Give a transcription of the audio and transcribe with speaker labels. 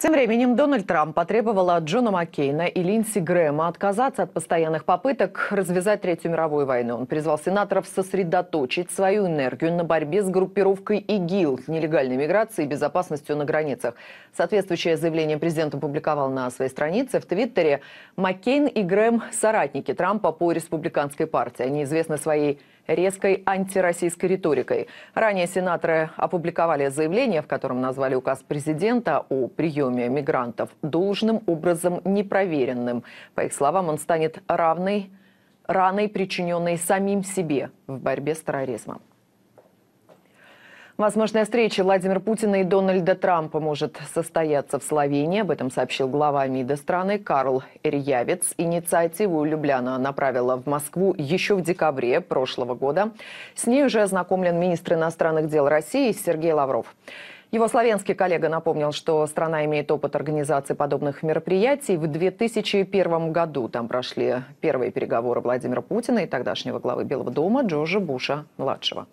Speaker 1: Тем временем Дональд Трамп потребовал от Джона Маккейна и Линдси Грэма отказаться от постоянных попыток развязать Третью мировую войну. Он призвал сенаторов сосредоточить свою энергию на борьбе с группировкой ИГИЛ, нелегальной миграцией и безопасностью на границах. Соответствующее заявление президент опубликовал на своей странице в Твиттере. Маккейн и Грэм – соратники Трампа по республиканской партии. Они известны своей резкой антироссийской риторикой. Ранее сенаторы опубликовали заявление, в котором назвали указ президента о приеме мигрантов должным образом непроверенным. По их словам, он станет равной раной, причиненной самим себе в борьбе с терроризмом. Возможная встреча Владимира Путина и Дональда Трампа может состояться в Словении. Об этом сообщил глава МИДа страны Карл Эрьявец. Инициативу Любляна направила в Москву еще в декабре прошлого года. С ней уже ознакомлен министр иностранных дел России Сергей Лавров. Его словенский коллега напомнил, что страна имеет опыт организации подобных мероприятий. В 2001 году там прошли первые переговоры Владимира Путина и тогдашнего главы Белого дома Джорджа Буша-младшего.